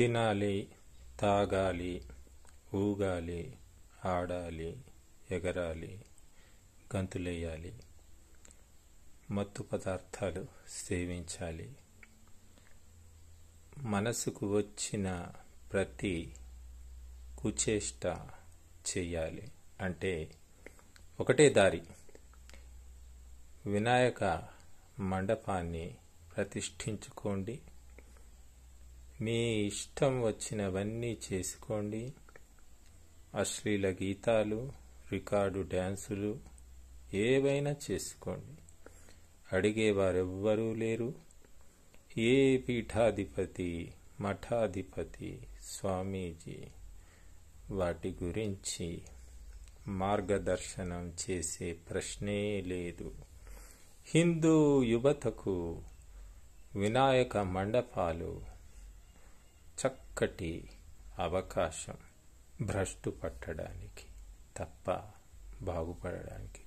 తినాలి తాగాలి ఊగాలి ఆడాలి ఎగరాలి గంతులేయాలి మత్తు పదార్థాలు సేవించాలి మనసుకు వచ్చిన ప్రతి కుచేష్ట చేయాలి అంటే ఒకటే దారి వినాయక మండపాన్ని ప్రతిష్ఠించుకోండి మీ ఇష్టం వచ్చినవన్నీ చేసుకోండి అశ్లీల గీతాలు రికార్డు డ్యాన్సులు ఏవైనా చేసుకోండి అడిగేవారెవ్వరూ లేరు ఏ పీఠాధిపతి మఠాధిపతి స్వామీజీ వాటి గురించి మార్గదర్శనం చేసే ప్రశ్నే లేదు హిందూ యువతకు వినాయక మండపాలు ఒక్కటి అవకాశం భ్రష్టు పట్టడానికి తప్ప బాగుపడడానికి